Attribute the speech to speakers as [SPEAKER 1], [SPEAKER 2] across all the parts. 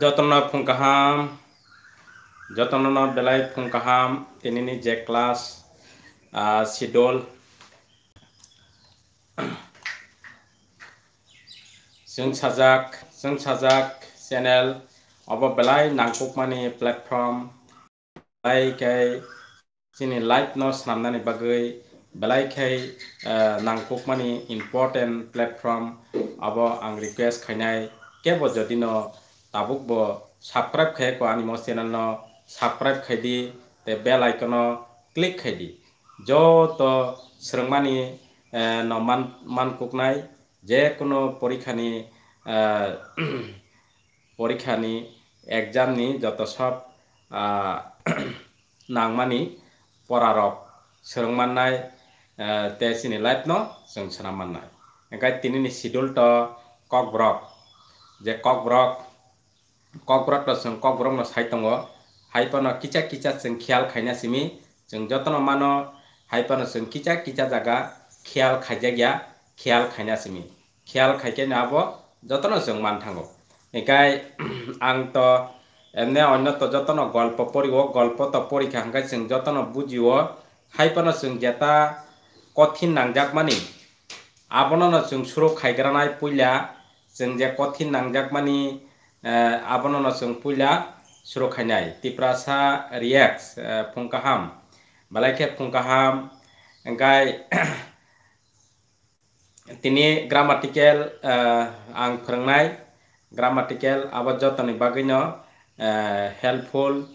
[SPEAKER 1] যতনত ফুংকাহাম যতনত বেলাই ফুংকাহাম তিনি জেক ক্লাছ চিডল চিং চাজাক চিং চাজাক চেনেল অব বেলাই নাংকুকমানি প্লেটফৰ্ম বেলাইকাই চিনি লাইট নচ নামদানি বাগৈ বেলাইকাই নাংকুকমানি ইম্পৰ্টেণ্ট প্লেটফৰ্ম অব আং ৰিকুৱেষ্ট খাইনাই কেৱল যদি ন tabuk bo subscribe khai ko animo channel no subscribe khai di te bell icon no click khai di jo to srangmani no man man kuknai je kono porikha ni porikha ni exam ni joto sob নাংমানি পরারব সরং মাননাই তেসিনি life ন जों सोना माननाय ओंखाय तिनिनि schedule ट कक ब्रक जे कक ब्रक কক্রক চং কক্রক হাই তঙ হাইপন কিচা কিচা চং খেয়াল খাইনা সিমি চং যত্ন মানো হাইপন চং কিচা কিচা জায়গা খেয়াল খাইজা গিয়া খেয়াল খাইনা সিমি খেয়াল খাইকে নাব যত্ন চং মান থাঙ্গো একাই আং এনে এমনি অন্যত যত্ন গল্প পড়িব গল্প তো পরীক্ষা হাঙ্গাই চং যত্ন বুঝিব হাইপন চং যেটা কঠিন নাংজাক মানে আপনার চং সুরক্ষাইগ্রানায় পইলা চং যে কঠিন নাংজাক মানি abonono puila surokainai tiprasa reacts punkaham balaike punkaham engai tini grammatical ang phrangnai grammatical abar jotoni bagino helpful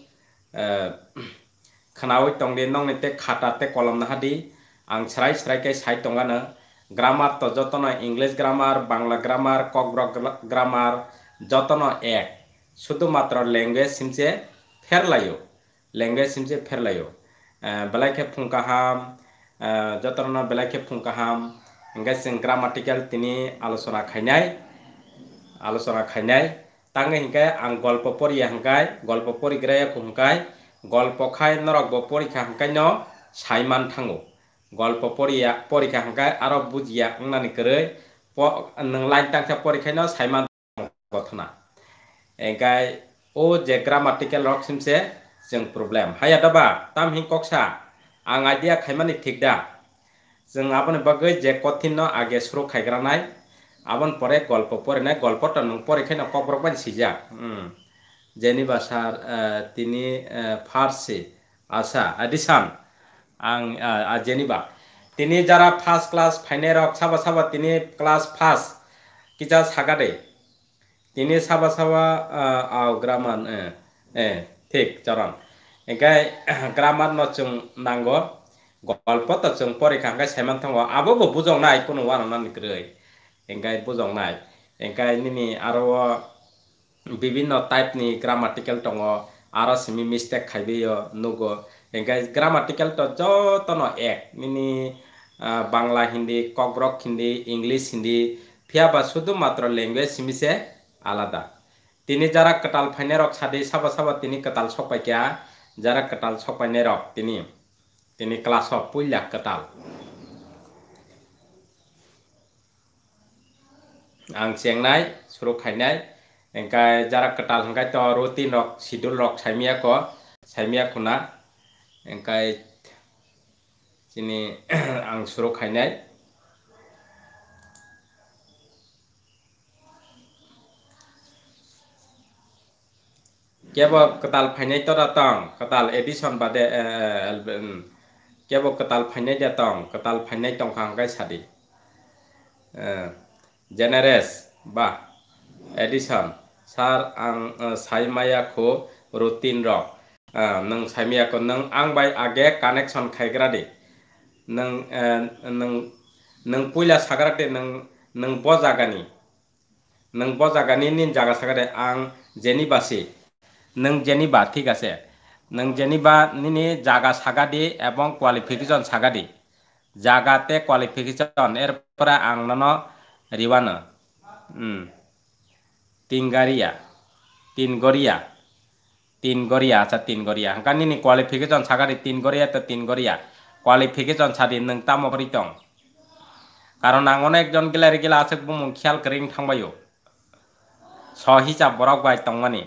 [SPEAKER 1] khanawi tongde nongni te khata te kolom nahadi ang srai srai ke sai tongana grammar to jotono english grammar bangla grammar kogbro grammar যতন এক শুধুমাত্র language সিমসে ফেরলায়ো language সিমসে ফেরলায়ো বেলাকে ফুঙ্কাহাম যতন বেলাকে ফুঙ্কাহাম হিংগাইসিং grammatical তিনি আলোচনা খাইনাই আলোচনা খাইনাই তাঙ্গে হিংকায় আং গল্প পড়িয়া হাঙ্কায় গল্প পড়িগ্রায়াকু হাঙ্কায় গল্প খাই নরক পরীক্ষা হাঙ্কাই ন সাইমান থাঙ্গো গল্প পড়িয়া পরীক্ষা হাঙ্কায় আরো বুঝিয়া অংনানি করে লাইন টাকা পরীক্ষায় ন সাইমান घटना एंकाय ओ जे ग्रामाटिकल रक्सिम से जों प्रब्लेम हाया दाबा ताम हिं कक्षा आं आइडिया खायमानि ठीक दा जों आपनि बागै जे कठिन आगे स्रो खायग्रानाय आबन परे गल्प परेनाय गल्प तनु परेखायनो कब्रबान सिजा जेनिबा सार तिनि फारसि आशा आदिसान आं जेनिबा তিনি যারা ফার্স্ট ক্লাস ফাইনে রক সাবা সাবা তিনি ক্লাস ফার্স্ট কিচা সাগাদে ini সাবা সাবা aw গ্রামান eh ঠিক চরণ এগাই গ্রামার নচং নাঙ্গ গল্প তচং পরীক্ষাঙ্গাই সেমান থাঙ্গ আবো বুজং নাই কোনো ওয়ানা নিগ্রৈ এগাই বুজং নাই এগাই নিনি আরো বিভিন্ন টাইপনি গ্রামাটিকেল দङ আরো সিমি মিস্টেক খাইবেয় নুগো এগাই গ্রামাটিকেল তো যতন এক নিনি বাংলা হিন্দি কক্রক হিন্দি ইংলিশ হিন্দি ফিয়াবা শুধুমাত্র ল্যাঙ্গুয়েজ সিমিসে alada. Tini jarak ketal panerok sadi sabo-sabo tini ketal sopai kia, jarak ketal sopai nerok tini, tini kelas sopui yak ketal. Ang siang nai, suruk hai engkai jarak ketal engkai toh rutin rok sidul rok sai mia ko, sai mia kuna, engkai sini ang suruk hai কেবল কতাল ফাইনাই তরা তং কতাল edition বাদে কেবল কতাল ফাইনাই দে তং কতাল ফাইনাই টংখাং গাই সাদি জেনারেস বা এডিশন সার আং সাইমায়াখো রুটিন রক नों साइमियाखौ नों आं बाय आगे कानेक्सन खायग्रा दे नों नों नों पुइला साग्रा दे नों नों ब जागानि नों ब जागानि निन जागा साग्रा दे आं जेनि बासि नों जेनेबा ঠিক আছে নং যেনিবা নিনি জায়গা সাগা দি এবং কোয়ালিফিকেশন সাগা দি জায়গাতে কোয়ালিফিকেশন এরপর আংন রিওয়ান তিনগারিয়া তিনগরিয়া তিনগরিয়া আচ্ছা তিনগরিয়া হাঁকা নিনি কোয়ালিফিকেশন দি তিনগরিয়া তো তিনগরিয়া কোয়ালিফিকেশন সাদি নং তামরি দং কারণ আং অনেকজন গেলারি গেলা আছে বুম খেয়াল করিং থাকবায়ো স হিসাব বরক বাই তংমানি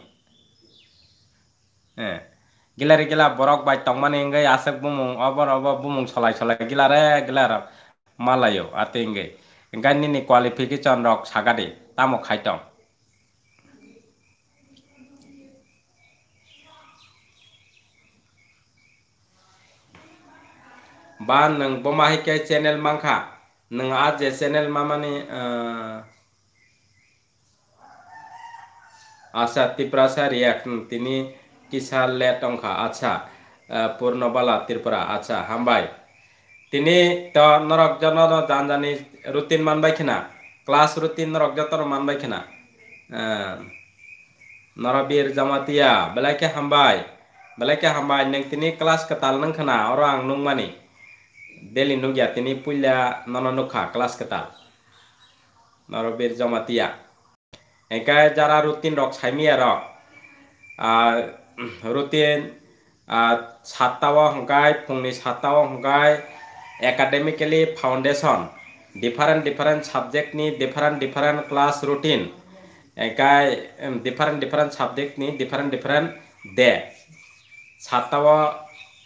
[SPEAKER 1] gilari gila borok bai tongmani ngai asek bumung obor obor bumung solai solai gila re malayo ate ngai ngai nini kualifikasi rok sagadi tamo khaitong ban neng bomahi ke channel mangka neng aje channel mamani uh, আশা Tiprasa reaction tini kisah letongka acha uh, eh, purno bala tirpura acha hambai tini to norok jono to janjani rutin man kena. klas rutin norok jono to kena. bai kina eh, norobir jamatia belake hambai belake hambai neng tini klas ketal neng kena orang nung mani deli nung ya tini pulya nono klas ketal norobir jamatia Engkai jara rutin rok saimi ah, ya rok routine satawa hongkai pungni satawa hongkai academically foundation different different subject ni different different class routine kai different different subject ni different different day satawa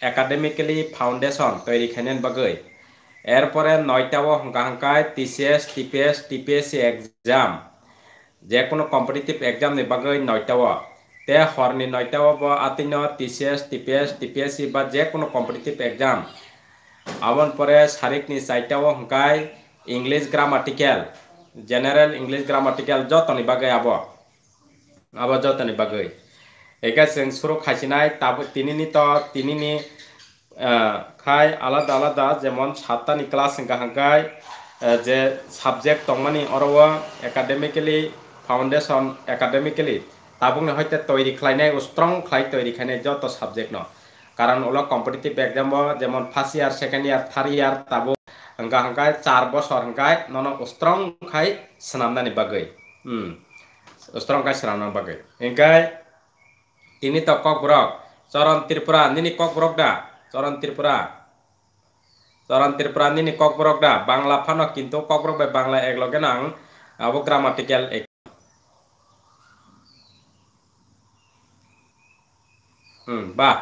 [SPEAKER 1] academically foundation তৈরি খেনেন বাগৈ এরপরে নয়টাও হাঁকা হাঁকায় TCS TPS TPSC exam যে কোনো competitive exam নিবাগৈ নয়টাও তে হরনি নয়টা অব আতিন টিসিএস টিপিএস টিপিএসসি বা যে কোনো কম্পিটিটিভ এক্সাম আমন পরে সারিকনি চাইটাও হংকাই English grammatical general English grammatical যতনি বাগে আব আব যতনি বাগে একে जों শুরু খাইছিনাই তাব তিনিনি তো তিনিনি খাই আলাদা আলাদা যেমন সাতটানি ক্লাস হাঙ্কাই যে সাবজেক্ট তংমানি অরও একাডেমিক্যালি ফাউন্ডেশন একাডেমিক্যালি তাবং হয়তে তৈরি খাইনে ও স্ট্রং খাই তৈরি খাইনে যত সাবজেক্ট ন কারণ ওল কম্পিটিটিভ এক্সাম যেমন first year second year third year তাবো হঙ্কা হঙ্কা চার বছর হঙ্কায় নন স্ট্রং খাই সামনানি বাকে স্ট্রং খাই সামনান বাকে এঙ্কাই তিনি তো কক ব্রক চরণ ত্রিপুরা নিনি কক ব্রক না চরণ ত্রিপুরা চরণ ত্রিপুরা নিনি কক ব্রক না বাংলা ফানো কিন্তু কক ব্রক বাংলা একলগে না আবু গ্রামাটিক্যাল বাহ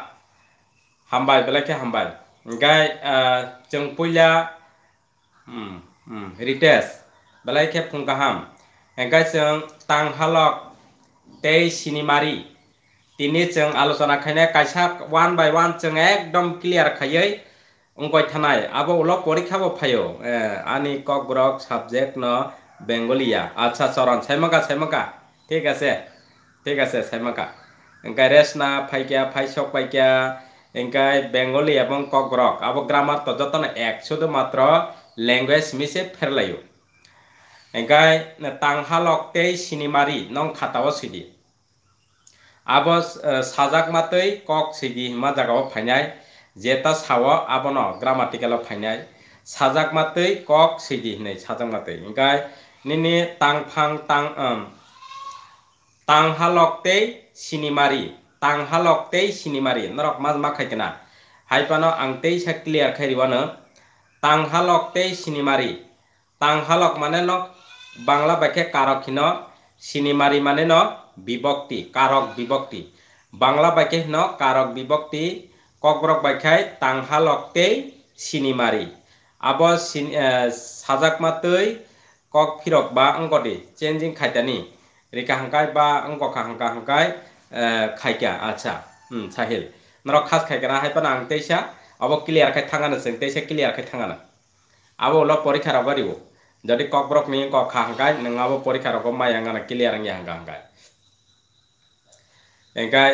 [SPEAKER 1] হামবাই বেলাকে হামবাই গাই जों পইলা রিটেস বেলাকে ফুঙ্গাহাম এগাই जों তাংহালক তেই সিনিমারি তিনি जों আলোচনা খাইনে কাইসা ওয়ান বাই ওয়ান जों একদম ক্লিয়ার খাইयै অঙ্কই থানায় আবো উলক পরীক্ষাবো ফাইও আনি কক গ্রক সাবজেক্ট ন বেঙ্গলিয়া আচ্ছা চরণ সাইমাকা সাইমাকা ঠিক আছে ঠিক আছে সাইমাকা enkai resna phaikia phaisok paikia enkai bengali ebong kogrok abo grammar to jotono ek শুধুমাত্র ল্যাঙ্গুয়েজ মিশে ফেরলাইও enkai tanghalokte sinimari nong khatao sidi abo sajak matoi kok sidi hima jagao phainai jeta sawo abono grammatical phainai sajak matoi kok sidi hinai sajak matoi enkai nini tang phang tang um, তাংহা লক্তেই সিনিমারি তাংহা লক্তেই সিনিমারি নরক মাজ মা না হাইপানো আংতেই সা clear খাইরিবানো তাংহা লক্তেই সিনেমারি তাংহা lock মানে ন বাংলা বাক্যে কারকহীন সিনেমারি মানে ন বিভক্তি কারক বিভক্তি বাংলা বাক্যে ন কারক বিভক্তি কগ্রক বাখ্যায় তাংহা লক্তেই আব আবার সাজাক মাতই কক ফিরক বা অঙ্গটি চেঞ্জিং খাইতানি রেখা হাঁকাই বা অঙ্ক হাঁকা হাঁকাই খাইকা আচ্ছা হম সাহিল নর খাস খাইকা না হাইপা না আং তেইসা অব ক্লিয়ার খাই থাঙা না সেন তেইসা ক্লিয়ার খাই থাঙা না আবো অল পরীক্ষা রাখবার যদি কক ব্রক মেয়ে ক খা হাঁকাই নাব পরীক্ষা রক মাই আঙা না ক্লিয়ার আঙ্গি হাঁকা হাঁকাই এঙ্কাই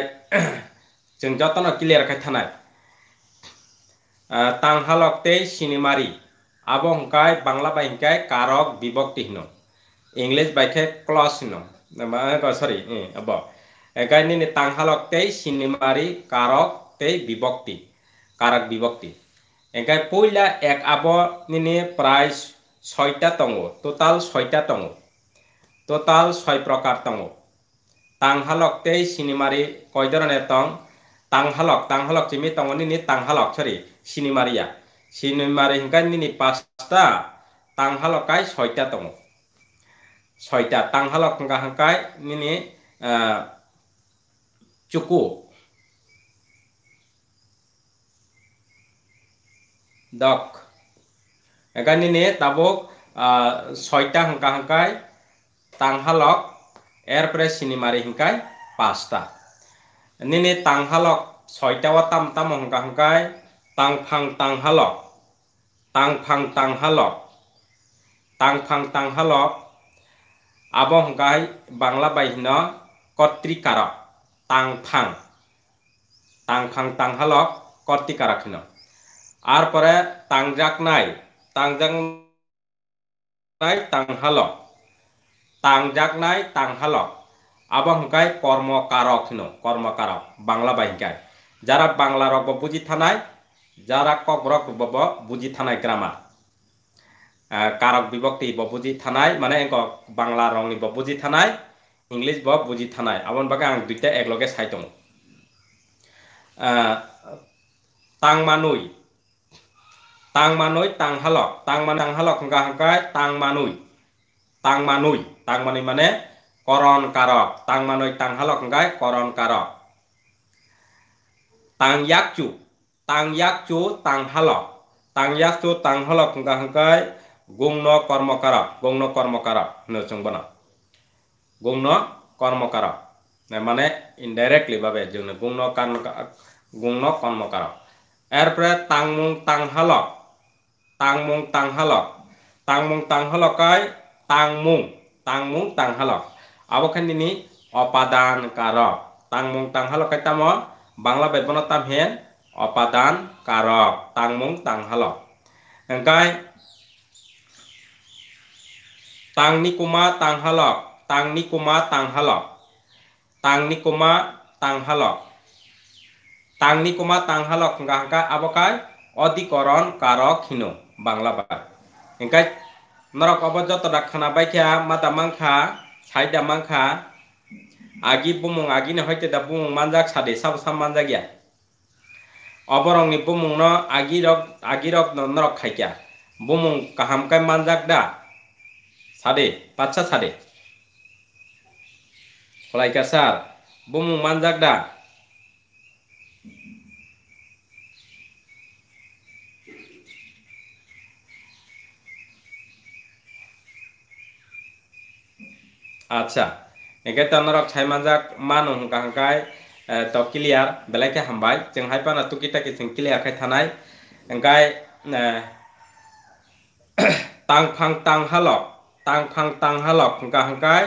[SPEAKER 1] যেন যত্ন ক্লিয়ার খাই থানাই তাংহালকেই সিনেমারি আবো হাঁকাই বাংলা বাইহিকায় কারক বিভক্তিহীন ইংলিশ বাইখে ক্লস হিনম সরি কাহিনী এগাইনি তাংহালক তেই সিনেমারি কারক তেই বিভক্তি কারক বিভক্তি এগাই পইলা এক আব নিনি প্রায় ছয়টা তঙ্গ টোটাল ছয়টা তঙ্গ টোটাল ছয় প্রকার তঙ্গ তাংহালক তেই সিনেমারি কয় ধরনের তং তাংহালক তাংহালক চিমি তঙ্গনি তাংহালক সরি সিনেমারিয়া সিনেমারি হিঙ্কাই নিনি পাঁচটা তাংহালকায় ছয়টা তঙ্গ soi soita tang halok ngka hangkai mini eh, cuku dok ekan ini tabok eh, soita ngka hangkai tang halok air press ini mari pasta ini tang halok soi watam tamo ngka hangkai tang pang tang halok tang pang tang halok tang pang tang halok আব হঙ্গাই বাংলা বাইহন কর্তৃকারক তাংফাং তাংফাং তাংহালক কর্তৃকারক হিন আর পরে তাংজাক নাই তাংজাক নাই তাংহালক তাংজাক নাই তাংহালক আবার হঙ্কাই কর্মকারক হিন কর্মকারক বাংলা বাহিকায় যারা বাংলা রব বুঝি থানায় যারা কগ্রক বুঝি থানায় গ্রামার কারক বিভক্তি ব বুঝি থানায় মানে বাংলা রং ব বুঝি থানায় ইংলিশ ব বুঝি থানায় আবন বাকে আমি দুইটা একলগে সাই তো টাং মানুই টাং মানুই টাং হালক টাং মানে টাং হালক হঙ্কা হঙ্কা টাং মানুই টাং মানুই টাং মানুই মানে করণ কারক টাং মানুই টাং হালক হঙ্কা করণ কারক টাং ইয়াকচু টাং ইয়াকচু টাং হালক টাং গুংন কর্মকারা গুংন কর্মকারা নচংবনা গুংন কর্মকারা মানে ইনডাইরেক্টলি ভাবে যেন গুংন কর্ম গুংন কর্মকারা এরপরে তাংমুং তাংহালক তাংমুং তাংহালক তাংমুং তাংহালকায় তাংমুং তাংমুং তাংহালক আবখানি অপাদান কারক তাংমুং তাংহালকায় তাম বাংলা বেদবনা তাম হেন অপাদান কারক তাংমুং তাংহালক গায় Tang nikuma tang halok. Tang nikuma tang halok. Tang nikuma tang halok. Tang nikuma tang halok. Enggak enggak apa kai? koron karok hino. Bangla bar. Enggak narok kana rakhana baikya mata mangkha saida mangka, agi bumung agi ne hoite da bumung manjak sade sab sam manjak ya oborong no agi rok agi rok no narok khaikya bumung kahamkan manjak da সাড়ে পাঁচশা সাড়ে খোলাইকা সার বমু মানজাকডা আচ্ছা এগে তনরক ছাইমাজাক মানু হুকাহাকাই তো clear বেলাইকে হামবাই जों हायपाना तुकिटाके जों clear खाय थानाय ओंखाय तां फां तां हालक tang phang tang halok ka hangkai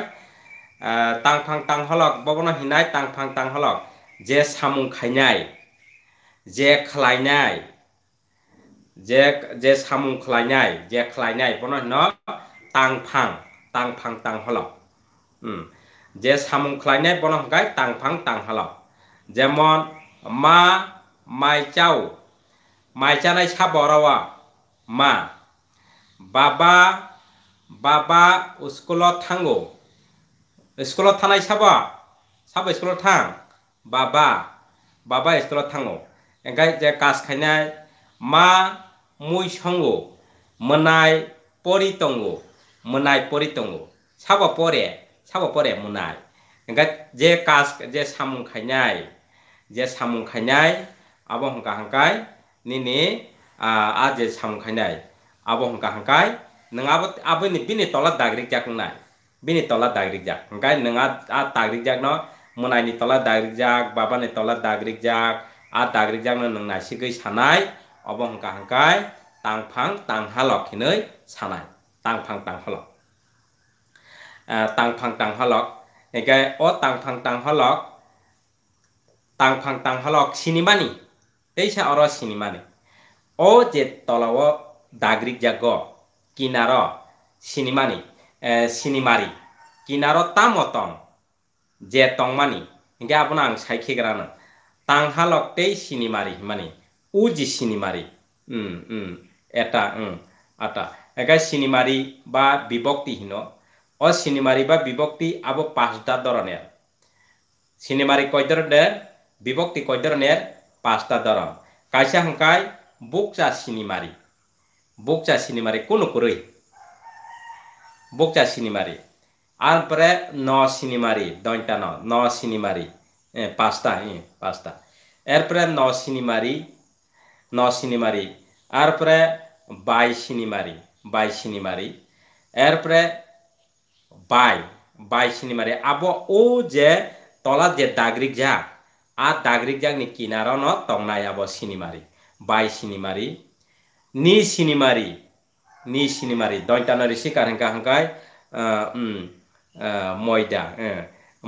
[SPEAKER 1] tang phang tang halok bobona hinai tang phang tang halok je samung khainai je khlainai je je samung khlainai je khlainai bono no tang phang tang phang tang halok um je samung khlainai bono hangkai tang phang tang halok jemon ma mai chau mai chanai sabora wa ma baba बाबा स्कुलाव थांगौ स्कुलाव थानाय साबा साबा स्कुलाव थां बाबा बाबा स्कुलाव थांगौ ओंखाय जे कास खायनाय मा मुइ संगौ मोनाय परि दंगौ मोनाय परि दंगौ साबा परे साबा परे मोनाय ओंखाय जे कास जे सामुं खायनाय जे सामुं खायनाय आब' हंखा हांखाय निनि आ जे सामुं खायनाय आब' हंखा हांखाय नङाबो आबोनि बिनि तला दाग्रिक जाक नाय बिनि तला दाग्रिक जाक ओंखाय नोंहा आ दाग्रिक जाक न मोनायनि तला दाग्रिक जाक बाबानि तला दाग्रिक जाक आ दाग्रिक जाकनो नों नासिगै सानाय अब हंका हंकाय तांफां तांहालक हिनै सानाय तांफां तांहालक तांफां तांहालक एखाय अ तांफां तांहालक तांफां तांहालक सिनिमानि दैसा अर सिनिमानि अ जे तलाव दाग्रिक जाक কিনার সিনিমানি সিনিমারি কিনার তাম তং যে তং মানি হিঙ্গে আপনা আং সাইখিগ্রানো তাংহা লকটেই সিনিমারি মানে উজি সিনিমারি এটা আটা এগা সিনিমারি বা বিভক্তিহীন অ সিনিমারি বা বিভক্তি আবো পাঁচটা ধরনের সিনেমারি কয় ধরনের বিভক্তি কয় ধরনের পাঁচটা ধরন কাইসা হাঙ্কায় বুকচা সিনিমারি বোকচা সিনেমারে কোনো করেই বোকচা সিনেমারে আর পরে ন সিনেমারে দইটা ন ন সিনেমারে পাঁচটা হ্যাঁ পাঁচটা এরপরে ন সিনেমারি ন সিনেমারি পরে বাই সিনেমারি বাই সিনেমারি এরপরে বাই বাই সিনেমারি আব ও যে তলা যে দাগরিক যা আর দাগরিক যাগনি কিনারও ন তংনায় আবো সিনেমারি বাই সিনেমারি নি সিনিমারি নি সিনিমারি দয়টানারি সি কারেঙ্কা হাঙ্কায় ময়দা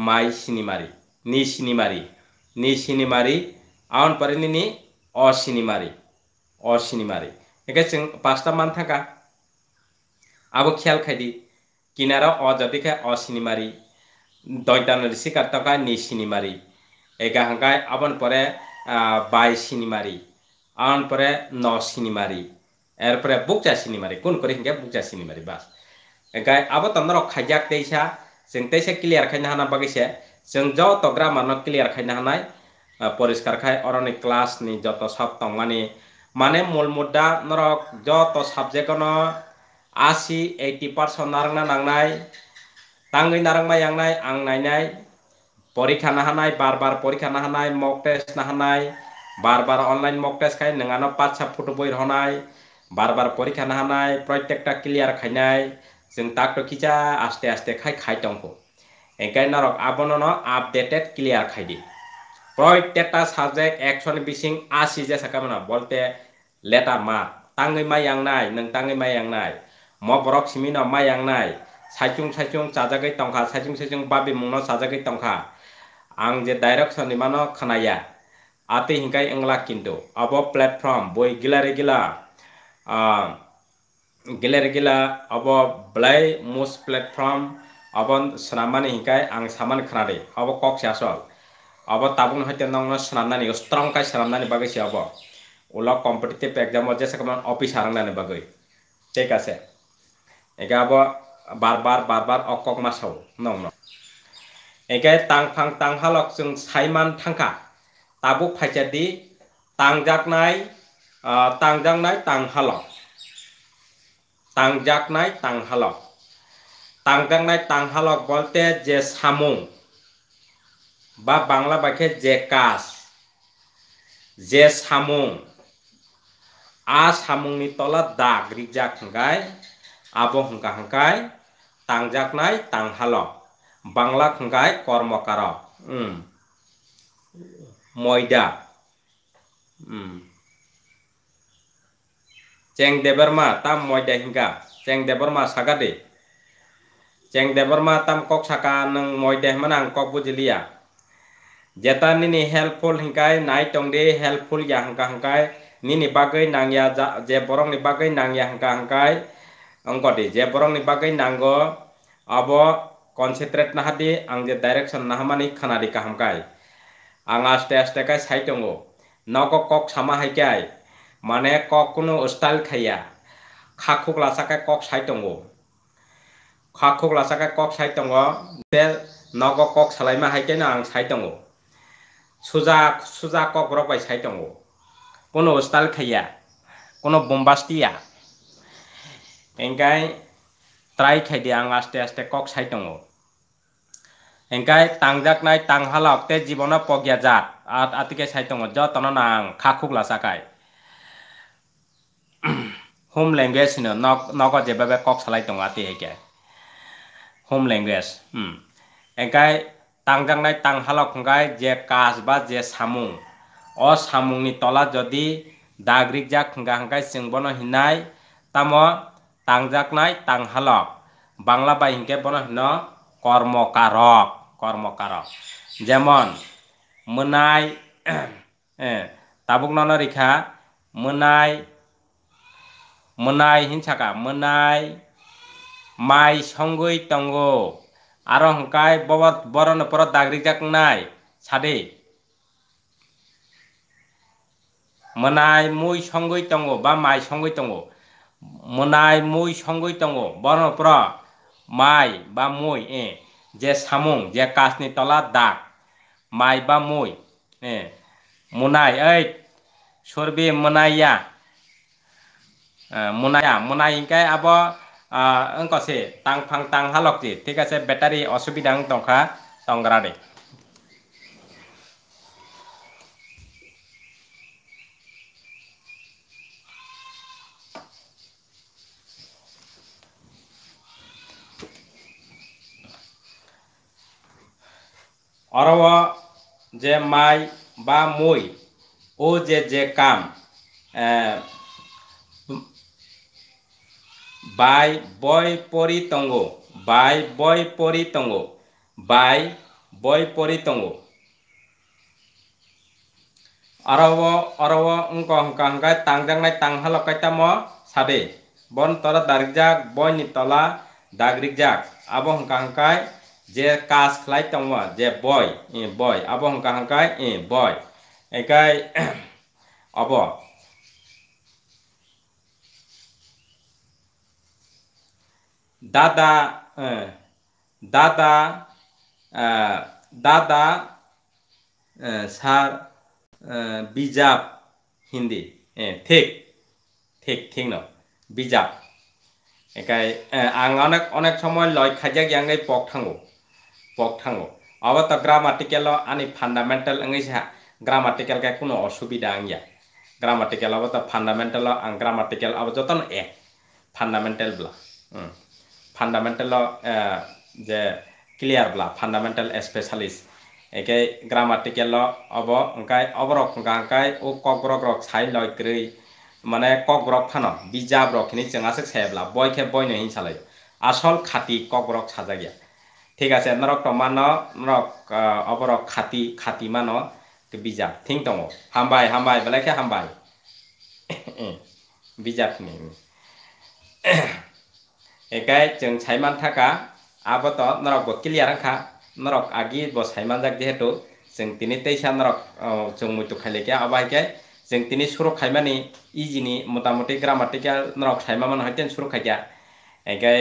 [SPEAKER 1] মাই সিনেমারি নি সিনেমারি নি সিনেমারি আউন পারিনি নি অসিনিমারি অসিনিমারি একে চিং পাঁচটা মান থাকা আবো খেয়াল খাইডি কিনারা অ যদি খাই অসিনিমারি দয়টানারি সি কারতকায় নি সিনেমারি একা হাঙ্কায় আবন পরে বাই সিনেমারি আউন পরে ন সিনিমারি এরপরে বুকচা সিনেমারে কোন করে হিংগা বুকচা সিনেমারে বাস এগাই আবো তন্দর খাইজাক তেইসা সেনতে সে ক্লিয়ার খাইনা হানা বাগিছে সেন জও তগ্রা মান ক্লিয়ার খাইনা হানাই পরিষ্কার খাই অরনি ক্লাস নি যত সব তঙ্গানি মানে মূল মুদ্রা নর যত সাবজেক্ট আশি এইটি পার্সেন্ট নারংনা নাংনাই তাঙ্গি নারংমাই আংনাই আং নাইনাই পরীক্ষা নাহানাই বারবার পরীক্ষা নাহানাই মক টেস্ট নাহানাই বারবার অনলাইন মক টেস্ট খাই নানো পাঁচ সাত ফুটো বই রহনায় বারবার পরীক্ষা না হানায় প্রত্যেকটা ক্লিয়ার খাইনাই जों ताकटो खिचा आस्ते आस्ते खाय खाय दंखौ एंखाय नरक आबनन आपडेटेड क्लियर खायदि प्रत्येकटा साबजेक्ट एक्शन बिसिं आसि जे साकामना बोलते लेटा मा ताङै मा यांनाय नों ताङै मा यांनाय मबरक सिमिन मा यांनाय साइचुं साइचुं चाजागै तंखा साइचुं साइचुं बाबि मुनो चाजागै तंखा आं जे डाइरेक्ट सनिमानो खानाया आते हिंगाय एंगला किन्तु अब प्लेटफर्म बय गिलारे गिला गेलेर गेला अब ब्लै मोस प्लेटफर्म अब सोनामानि हिंकाय आं सामान खोनादे अब कक्षा सल अब ताबुन हत्या नङ सोनामनानि स्ट्रंकाय सोनामनानि बागैसे अब उला कम्पिटेटिभ एग्जाम जैसे कमान अफिस हारांनानि बागै ठीक आसे एका अब बार बार बार बार अकक मासाव नङ एकाय तां फां तां हालक जों सायमान थांखा ताबु फाइजादि तां जाखनाय tangdangnai tang halok tangjaknai tang halok tangdangnai tang halok বলতে যে সামুং বা বাংলা বাক্যে যে কাজ যে সামুং আ সামুংনি তলা দাগ রিকজাক হাঙ্গাই আব হাঙ্গা হাঙ্গাই তাংজাকনাই তাংহালক বাংলা হাঙ্গাই কর্মকারক ময়দা Cheng Deberma tam moi dai hingga Cheng Deberma sagade Cheng Deberma tam kok saka nang moi dai manang kok bujilia jeta nini helpful hingkai nai tong de helpful ya hangka hangkai nini bagai nang ya je borong ni bagai nang ya hangka hangkai angko de je borong ni bagai nanggo abo concentrate na hadi ang je direction na hamani khana di ka hangkai ang aste aste kai sai tongo nokok kok sama hai kai মানে কক কোনো style খাইয়া খাখুক লাসাকে cock সাই দঙ্গ খাখুক লাসাকে cock সাই দঙ্গ যে নগ cock সালাইমা হাইকে না আং সাই দঙ্গ সুজা সুজা কক রবাই সাই দঙ্গ কোনো স্টাইল খাইয়া কোনো বোম্বাস্টিয়া এঙ্কাই ট্রাই খাইদি আং আস্তে আস্তে কক সাই দঙ্গ এঙ্কাই তাংজাক নাই তাংহালা অক্তে জীবন পগিয়া জাত আতিকে সাই দঙ্গ যতন না আং খাখুক লাসাকায় হোম লেংগুৱেজ ন নগদ যেভাৱে কক চলাই টঙাতে শিকে হোম লেংগুৱেজ এংকাই টাং জাং নাই টাং শালক সংগাই যে কাঁচ বা যে চামুং অ চামুংনি তলাত যদি দাগ্ৰিক যাক সংগা সংগাই চিং বন হিনাই তাম টাং জাক নাই টাং শালক বাংলা বা হিংকে বন হিন কৰ্মকাৰক কৰ্মকাৰক যেমন মোনাই তাবুক নন ৰিখা मोनाय हिंसाका मोनाय माइ संगै तंगो आरो हंकाय बबत बरन परत दाग्रिक जाखांनाय सादे मोनाय मुइ संगै तंगो बा माइ संगै तंगो মোনাই মই সঙ্গই তঙ্গ বর্ণপ্র মাই বা মই এ যে সামুং যে কাশনি তলা দাগ মাই বা মই এ মোনাই এই সর্বে মোনাইয়া মোনায়া মোনা মোনাইকে আব অঙ্কসে তাং ফাং তাং হালকজি ঠিক আছে ব্যাটারি অসুবিধা টঙ্কা টংরারে অরব যে মাই বা মই ও যে যে কাম বাই বৈপরীতঙ্গ বাই বৈপরীতঙ্গ বাই বৈপরীতঙ্গ অরব অরব অঙ্ক হঙ্কা হঙ্কায় তাংজাংনাই তাংহালকাই তাম সাবে বন তর দারিকজাক বই নিতলা দাগরিকজাক আবো হংকা হংকায় যে কাজ খাই তম যে বয় বয় আবো হংকা হংকায় হঙ্কায় বয় একাই অব দাদা দাদা দাদা সার বিজাব হিন্দি ঠিক ঠিক ঠিক ন বিজাব একাই আং অনেক অনেক সময় লয় খাইজাক ইয়াঙ্গাই পক থাঙ্গো পক থাঙ্গো অব তো গ্রামাটিক্যাল আনি ফান্ডামেন্টাল আঙ্গি সা গ্রামাটিক্যাল কে কোনো অসুবিধা আঙ্গিয়া গ্রামাটিক্যাল অব তো ফান্ডামেন্টাল আং গ্রামাটিক্যাল অব যতন এ ফান্ডামেন্টাল ব্লা ফান্ডামেন্টাল uh, যে ক্লিয়ার বলা ফান্ডামেন্টাল স্পেশালিস্ট একে গ্রামাটিক্যাল অব অঙ্কায় অবরক অঙ্কায় ও কগ্রক রক সাই লয়গ্রৈ মানে কগ্রক ফানো বিজাব রকখিনি চেঙাসে সাইব্লা বয়কে বয় নহিন সালাই আসল খাতি কগ্রক সাজা গিয়া ঠিক আছে নরক মান নরক অবরক খাতি খাতি মান বিজাব থিং দङ হামবাই হামবাই বেলাকে হামবাই বিজাব নি একাই जों सायमान थाका आबत नरक क्लियर रखा नरक आगे ब सायमान जाक जेहेतु जों तिनि तैसा नरक जों मुतु खाइलेके आबाइके जों तिनि सुरु खाइमानि इजिनि मोटामोटी ग्रामाटिकेल नरक सायमामान हयतेन सुरु खाइया एकाय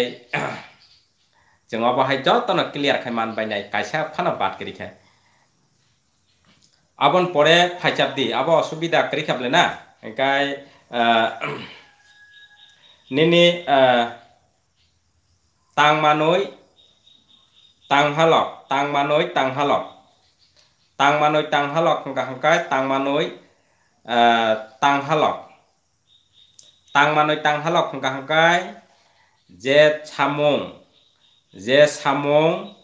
[SPEAKER 1] जों अबहाय जतन क्लियर खाइमान बायनाय कायसा फाना बात करिखा আবন পরে ফাইচাপ দি আব অসুবিধা করি খাবলে না একাই নিনি tăng ma nối tăng ha lọc tăng ma nối tăng ha lọc tăng ma nối tăng ha lọc cả hàng cái tăng ma nối à, tăng ha lọc tăng ma nối tăng ha lọc cả hàng cái je chamong je chamong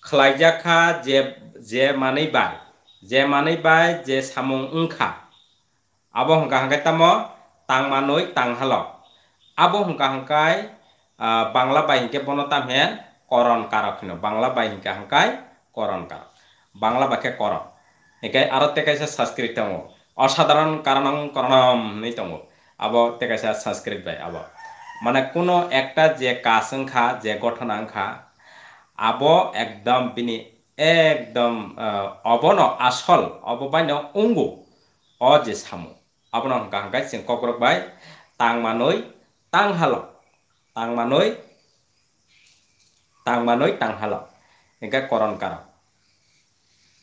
[SPEAKER 1] khlaijaka je je manei bai je manei bai je samong ungkha abo hongka hangkai tamo tang manoi tang halok abo hongka hangkai Bangla বাহিনীকে বনতাম হ্যাঁ করণ কারক হিন বাংলা বাহিনীকে হাঁকাই করণ কারক বাংলা বাকে করণ একাই আরো তেকাইছে সংস্কৃত তঙ্গ অসাধারণ কারণ করণম নেই তঙ্গ আবো তেকাইছে সংস্কৃত বাই আবো মানে কোনো একটা যে কাসংখ্যা যে গঠনাংখা আবো একদম বিনি একদম অবন আসল অববাইন অঙ্গু অ যে সামু আপনার হাঁকা হাঁকাই কক্রক বাই তাং মানুষ তাং হালক tang manoi tang manoi tang halo engka koron karo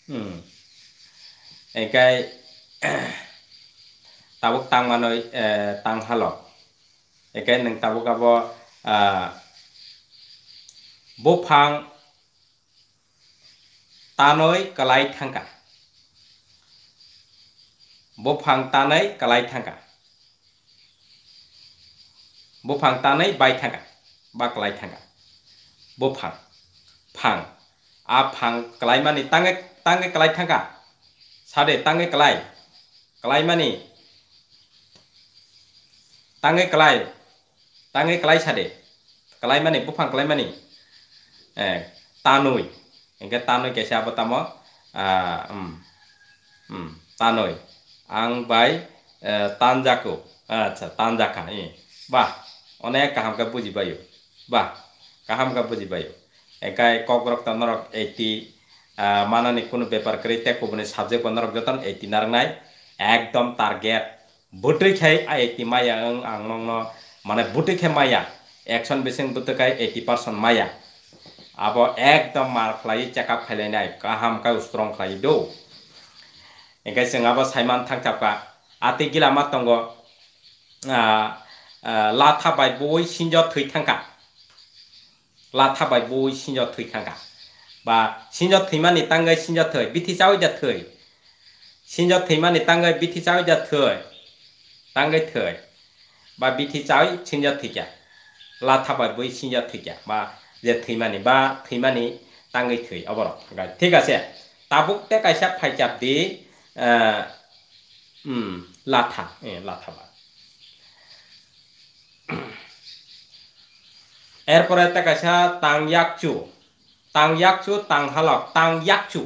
[SPEAKER 1] hmm engka tabuk tang manoi eh, tang halo engka neng tabuk abo uh, bo phang tanoi kalai thangka bo phang tanai kalai thangka บุพังตาในใบทังกันบักลายทังกันบุพังพังอาพังกลายมันนี่ตั้งตั้งกลายทังกัะชาเดตั้งกลายกลายมันนี่ตั้งกลายตั้งกลายชาเดกลายมันนี่บุพังกลายมันนี่เออตาหนุ่ยเองก็ตาหนุ่ยแกชาบตามออ่าอืมอืมตาหนุ่ยอังใบกা ন জ া ক োะต্นจักกันนี่บ้า অনেক কাহামকা বুঝি পাইও বা কাহামকা বুঝি পাইও একাই কক রক্ত নরক এইটি মানানি কোনো ব্যাপার করে তে কোবনি সাবজেক্ট নরক যতন এইটি নারনাই একদম টার্গেট বুটরি মানে খাই এইটি মায়া ওং আং মানে বুটি খে মায়া একশন বেসিং বুটকাই এইটি পার্সেন্ট মায়া আব একদম মার খাই চেক আপ খাইলাইনাই কাহামকা স্ট্রং খাই দৌ এখানে जों आबा साइमान थांथाबखा आते गिला Matang Ờ, là thà bài bối xin cho thủy thăng cả là thà bài bối xin cho thủy thăng cả và xin cho thủy mà nị tăng người xin cho thủy biết thì sao giờ thủy xin cho thủy mà nị tăng người biết thì sao giờ thủy tăng người thủy và biết thì sao xin cho thủy cả là thà bài bối xin cho thủy cả và giờ thủy mà nị ba thủy mà nị tăng người thủy ở đó rồi thế cả sẽ ta bốc cái cái sắp phải chặt đi ờ, à um là thà là thà এরপরে তাকে আসা তাং ইয়াকচু তাং ইয়াকচু তাং Hulk তাং ইয়াকচু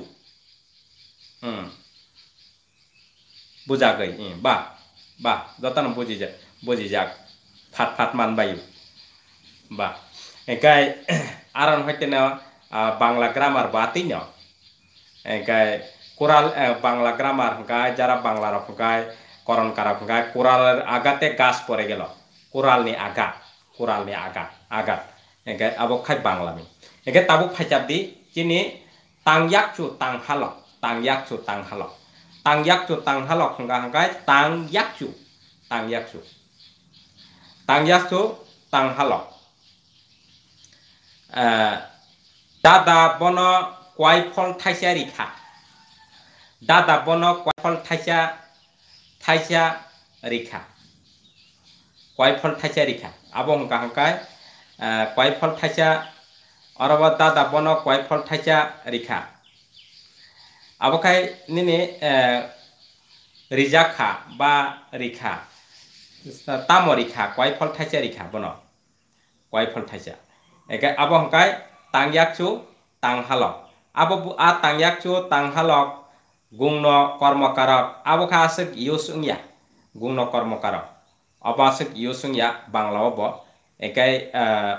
[SPEAKER 1] হুম বুঝা গই বাহ বাহ যতন বুঝি যা বুঝি যাক ফাট ফাট মানবাই বাহ একাই আরন হইতে না বাংলা গ্রামার বাতি না একাই কোরাল বাংলা গ্রামার গায় যারা বাংলা রকম গায় করণ কারা গায় কোরালের আগাতে গাছ পড়ে গেল kuralni agat kuralni agat agat ege abok khai banglami ege tabuk phajab di jini tang yak chu tang halok tang yak chu tang halok tang yak chu tang halok hangga hangga tang yak chu tang yak chu tang yak chu tang halok দাদা বন কয় ফল ঠাইছা রিখা দাদা বন কয় ফল ঠাইছা ঠাইছা রিখা কয়ফল ঠাঁচা রেখা আবং কাহকায় কয়ফল ঠাঁচা অরবদা দাবন কয়ফল ঠাঁচা রেখা আবকায় নিনে রিজাখা বা রেখা তাম রেখা কয়ফল ঠাঁচা রেখা বন কয়ফল ঠাঁচা একে আবহকায় তাংয়াকচু তাংহালক আবু আ তাংয়াকচু তাংহালক গুংন কর্মকারক আবখা আসে ইউসুংয়া গুংন কর্মকারক apasik yosung ya bangla obo ekai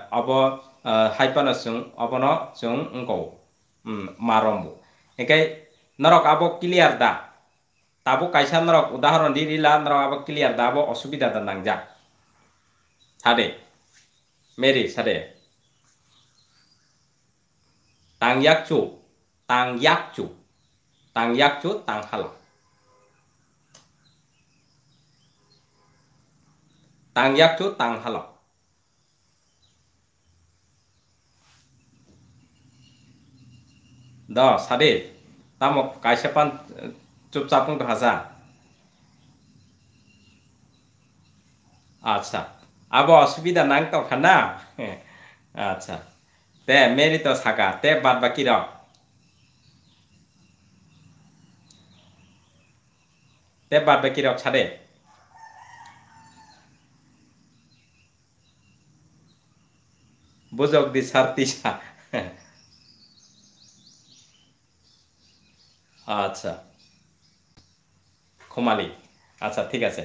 [SPEAKER 1] apa eh, eh, haipana sung apa no sung ngko hmm, marombo ekai narok abo kiliar da tabo kaisa narok udaharon di rila narok abo kiliar da abo osubida tandang ja sade meri sade tang yakcu tang yakcu tang yakcu tang halak tăng giác chú tăng hạ lọc দ সারে তাম কাইসে পান চুপচাপ ভাষা আচ্ছা আব অসুবিধা নাং তো খানা আচ্ছা তে মেরি তো সাকা তে বাদ বাকি র তে বাদ বাকি রক ছাড়ে বোঝক দি সারতিসা আচ্ছা খোমালি আচ্ছা ঠিক আছে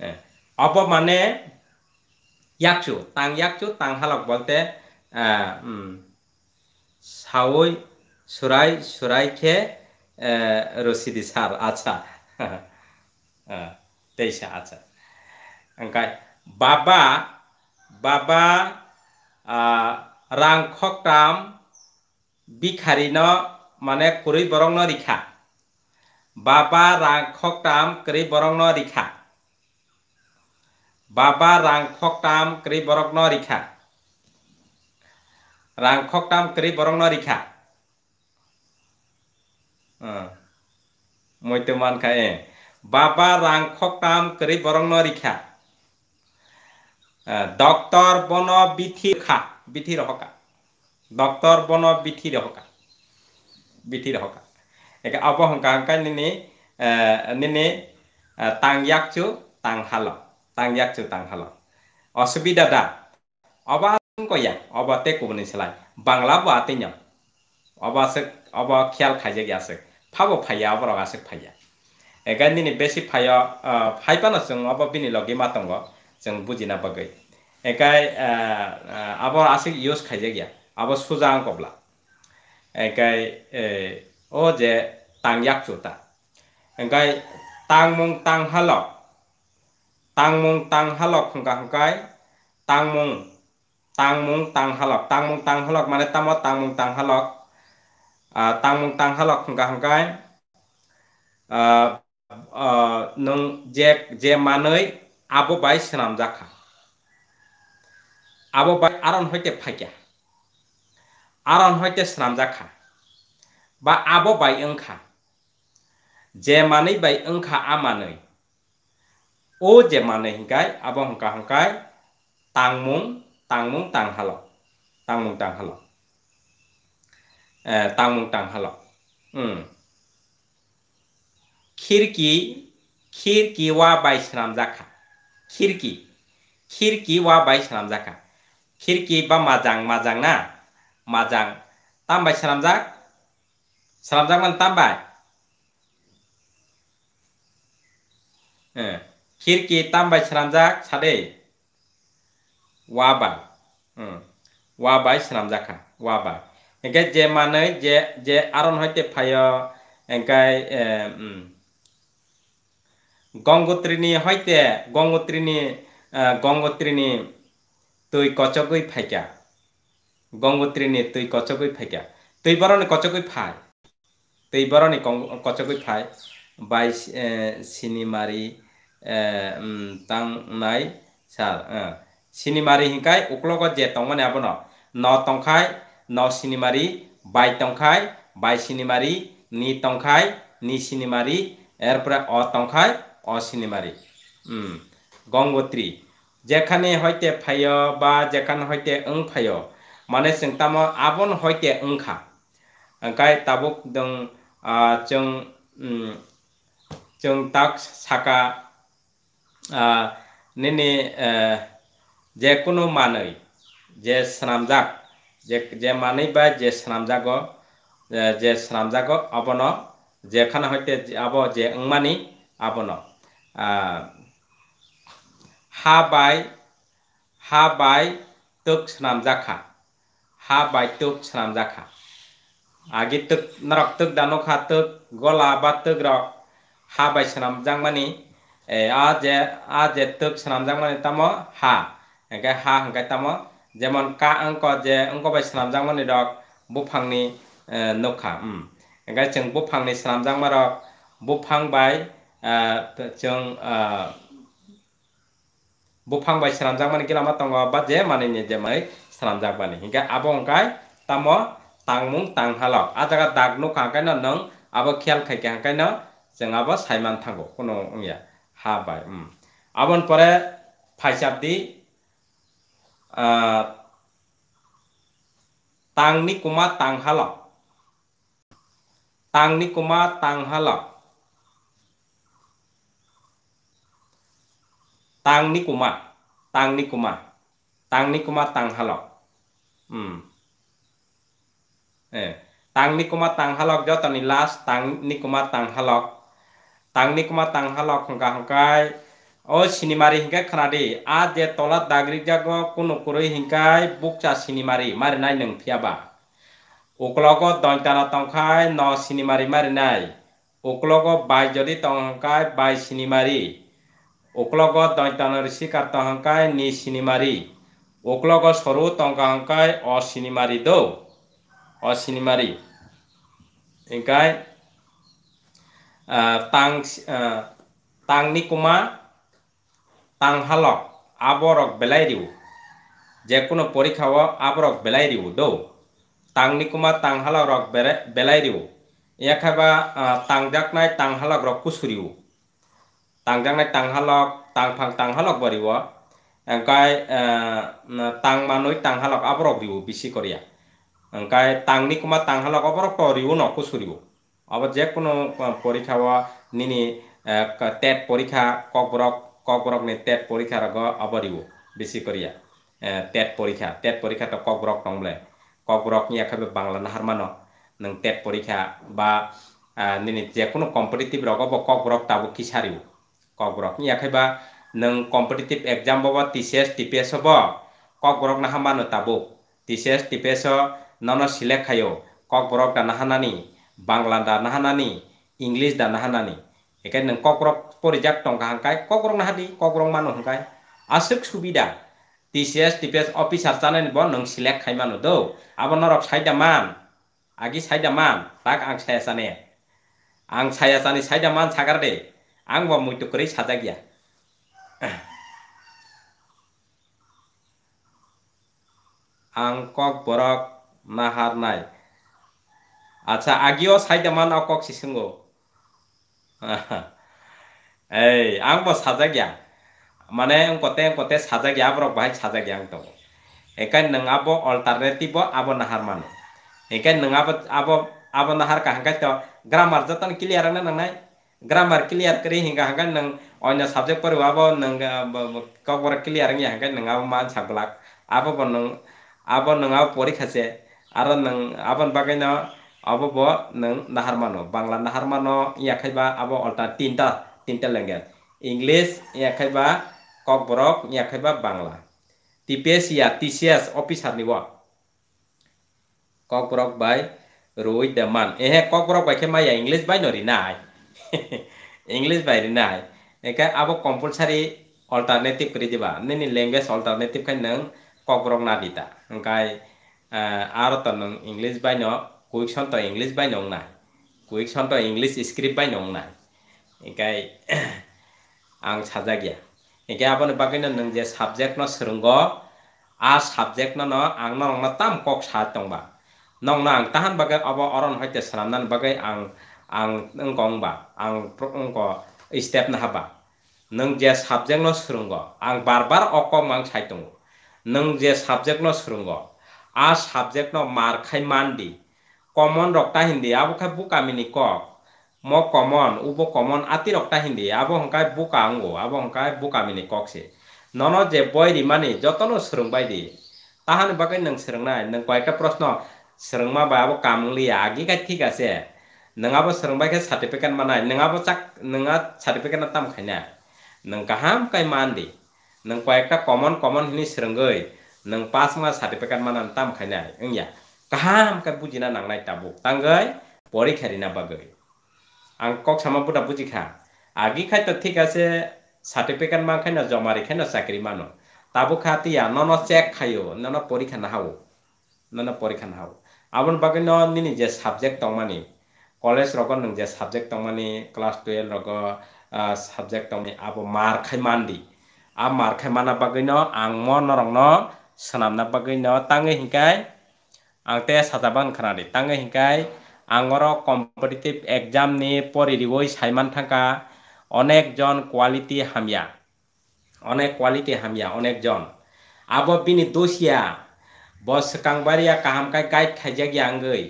[SPEAKER 1] হ্যাঁ। অপ মানে ইয়াকচু তাং ইয়াকচু তাং হালক বলতে সাউই সুরাই সুরাই খে রসিদি সার আচ্ছা হ্যাঁ। হ্যাঁ। তেইশা আচ্ছা ओमफ्राय বাবা বাবা ৰাংখক ৰাম বিষাৰী ন মানে কৰি বৰং ন ৰিখা বাবা ৰাংখক ৰাম কৰি বৰং ন ৰিখা বাবা ৰাংখক ৰাম কৰি বৰং ন ৰিখা ৰাংখক কৰি বৰং ন ৰিখা মইতো মানখাই বাবা ৰাংখক ৰাম কৰি বৰং ন ৰিখা দক্তর বন বিথির খা বিথির হকা দক্তর বন বিথির হকা বিথির হকা একে অবহঙ্কা হকা নিনে নিনে তাং ইয়াকচু তাং হাল তাং ইয়াকচু তাং হাল অসুবিধা দা অবা কয়া অবা তে কুবনি সেলাই বাংলা বা আতে নিয়ম অবা আছে অবা খেয়াল খাইজে গিয়াছে ফাবো ফাইয়া অবরক আছে ফাইয়া এগাই নিনে বেশি ফাইয়া ফাইপানো সঙ্গে অবা বিনি লগে মাতঙ্গ जों बुजिना बागै एकाय आब' आसिक इउज खायजे गैया आब' सुजा आंकब्ला एकाय ओ जे तां याक चुता एंकाय तां मुं तां हालक तां मुं तां हालक हंका हंकाय तां मुं तां मुं तां हालक तां मुं तां हालक माने ताम तां मुं तां हालक तां मुं तां हालक हंका हंकाय nung je je manoi আববাই সেনাম জাখা বাই আরন হইতে ফাইকা আরন হইতে সেনাম জাখা বা আবো বাই অংখা যে মানেই বাই অংখা আমানৈ ও যে মানে হিংকাই আব হংকা হংকাই তাংমুং তাংমুং তাংহাল তাংমুং তাংহাল তাংমুং তাংহাল খিরকি খিরকি ওয়া বাইসরাম জাখা खिरकी खिरकी वा बाय सनामजाखा खिरकी बा माजां माजां ना माजां तामबाय सनामजाक सनामजाक मान तामबाय खिरकी तामबाय सनामजाक सादै वाबा वाबाय सनामजाखा वाबा एंके जे मानै जे जे आरन हयते फायो एंकाय গঙ্গোত্রিণী হইতে গঙ্গোত্রিণী গঙ্গোত্রিণী তুই কচকই ফাইকা গঙ্গোত্রিণী তুই কচকই ফাইকা তুই বরণে কচকই ফায় তুই বরণে কচকই ফায় বাই সিনিমারি তাং নাই সার সিনিমারি হিংকাই উকলগ যে তংমানে আবন ন তংখাই ন সিনিমারি বাই তংখাই বাই সিনিমারি নি তংখাই নি সিনিমারি এরপরে অ তংখায় অসিনেমারে গঙ্গোত্রী যেখানে হইতে ফাইয় বা যেখান হইতে উং ফাইয় মানে সিংতাম আবন হইতে উংখা গাই তাবুক দং চং তাক সাকা নেনে যে কোনো মানই যে স্নামজাক যে যে মানেই বা যে স্নামজাগ যে স্নামজাগ আবন যেখানে হইতে আব যে উংমানি আবন हाबाय हाबाय तक सनाम जाखा हाबाय तक सनाम जाखा आगे तक नरक तक दानखा तक गला बा तक रक हाबाय सनाम जांगमानी ए आजे आजे तक सनाम जांगमानी तम हा एंगे हा हंगे तम जेमन का अंक जे अंक बाय सनाम जांगमानी रक बुफांगनि नखा एंगे जों बुफांनि सनाम जांगमा रक बुफां बाय जों बुफां bai swnamjak mani gila ma tongo ba je mani ni je mai swnamjak bani hinga abo ongkai tamo tangmung tanghalok a jaga dag no kangkai no nong abo khyal khai ke hangkai no jeng abo saiman thango kono ongya ha bai um abon pore phaisab di tangni kuma tanghalok tangni kuma tanghalok tang ni kuma tang ni kuma tang ni kuma tang halok hmm. eh tang ni kuma tang halok jauh tani las tang ni kuma tang halok tang ni kuma tang halok hengka hongkai o oh, sinimari hingkai kanadi a je tolat dagri jago kuno kuroi hingkai bukca sinimari mari nai neng piaba, ukloko donjana tongkai no sinimari mari nai uklogo bai jadi tongkai bai sinimari ওকলগ দৈতন ঋষি কাৰ্ত হংকাই নি চিনিমাৰী ওকলগ সৰু টংকা হংকাই অ চিনিমাৰী দৌ অ চিনিমাৰী এংকাই tongue টাংনি কুমা টাংহালক আৱৰক বেলাই দিওঁ যিকোনো পৰীক্ষাও আৱৰক বেলাই দিওঁ দৌ টাংনি কুমা টাংহালক ৰক বেৰে বেলাই দিওঁ ইয়াক বা টাংজাক নাই টাংহালক ৰক কুচুৰিওঁ ต่างจังในต่างฮัลโลต่างพังต่างฮัลโลบริวะอังกายต่างมานุษย์ต่างฮัลโลอัปรบริวบิชิกอริยะอังกายต่างนิคมาต่างฮัลโลอัปรบริวนอกุสุริวอาบัจเจกุโนปริขาวะนี่นี่เต็ดปริขากอกบรอกกอกบรอกเนี่ยเต็ดปริขาระก็อัปริวบิชิกอริยะเต็ดปริขาเต็ดปริขาตะกอกบรอกน้องเลยกอกบรอกเนี่ยเขาเป็นบังละนารมานะนั่งเต็ดปริขาบ่านี่นี่เจกุโนคอมเพลติบรอกก็บอกกอกบรอกตาบุกิชาริว kogrok ni iya, kaya ba neng kompetitif exam bawa TCS TPS bawa kogrok nahan hamba no tabu TCS TPS nono silek kayo kogrok da nahanani bangla da nahanani english da nahanani ekai ya neng kogrok porijak tong kahang kai kogrok na hadi kogrok mano hang kai asuk subida TCS TPS office asana ni bawa neng silek kai mano do abon norok sai daman agis sai tak ang sai asane ang sai asani sai daman sakar deh আংবা মইটো করে সাজা গিয়া আং cock বরক নাহার নাই আচ্ছা আগিও সাইডা মান অকক সিসঙ্গ এই আংব সাজা গিয়া মানে কতে কতে সাজা গিয়া বরক বাহাই সাজা গিয়া তো তব এখানে নঙাবো অল্টারনেটিভ আবো নাহার মানে এখানে নাবো আবো আবো নাহার কাহাঙ্কাই তো গ্রামার যতন ক্লিয়ার নাই grammar clear kiri, hinga hangga nang onya subject per wabo nang ka por clear ngi hangga nang abo man sablak abo pun nang abo nang abo pori se aron nang abon bagai na abo bo nang nahar mano bangla nahar mano ya kai ba abo alta tinta tinta language english ya kai ba kok borok ya ba bangla TPS ya TCS opis harni wa kok bai Rui Daman eh kok borok bai ya english bai nori nai English बाहरी ना है अब कंपलसारी alternative कर दीबा नहीं language alternative खाई नंग कक्रंग ना दीदा ओंखाय आरो तो नंग इंग्लिश बायनो कुइक्सन तो इंग्लिश बायनो ना कुइक्सन तो इंग्लिश स्क्रिप्ट बायनो ना ओंखाय आं साजा गया ओंखाय आबो बागैनो नों जे साबजेक्ट न सोरोंगो आ साबजेक्ट न आं नंना ताम कक सा दंबा नंना आं ताहान बागै अब अरन हयते सनामनान बागै आं ang ng kong ba ang ng ko step na haba nang je subject no surungo ang barbar okom ang sai tongo nang je subject no surungo a subject no mar khai mandi common rok ta hindi abo khai buka mini ko mo common ubo common ati rokta ta hindi abo hongkai buka ango abo hongkai buka mini kok se nono je boy di mani jotono surung bai di তাহান বাকে নং সেরং নাই নং কয়েকটা প্রশ্ন সেরং মা বাবু কামলি আগে কাজ ঠিক আছে नोंहाबो सोलोंबाय के सर्टिफिकेट मानाय नोंहाबो चाक नोंहा सर्टिफिकेट ना तामखायना नों गाहाम काय मानदि नों कयेकटा कमन कमन हिनि सोलोंगै नों पास मा सर्टिफिकेट मानानै तामखायनाय ओंया गाहाम काय बुजिना नांनाय ताबु तांगै পরীক্ষারিনা বাগৈ আং কক সামাপুটা বুঝিখা আগি খাই তো ঠিক আছে সার্টিফিকেট মা খাই না জমা রেখাই না চাকরি মানো তাবো খাতিয়া নন চেক খাইও নন পরীক্ষা নাহাও নন পরীক্ষা নাহাও আমার বাকি নিনি যে সাবজেক্ট তমানি কলেজ রকম নয় যে সাবজেক্ট তমানি ক্লাস টুয়েলভ রক সাবজেক্ট তমানি আবো মার খাই মানদি আ মার খাই মানা বাকই আং মন রং সামনা বাকই তাঙে হিঙ্কাই আংতে সাজাবান খানাদি তাঙে হিঙ্কাই আঙর কম্পিটিটিভ এক্সাম নি পরিবই সাইমান থাকা অনেক জন কোয়ালিটি হামিয়া অনেক কোয়ালিটি হামিয়া অনেক জন আবো বিনি দোষিয়া বস কাংবাড়িয়া কাহামকাই গাইড খাইজা গিয়া আঙ্গই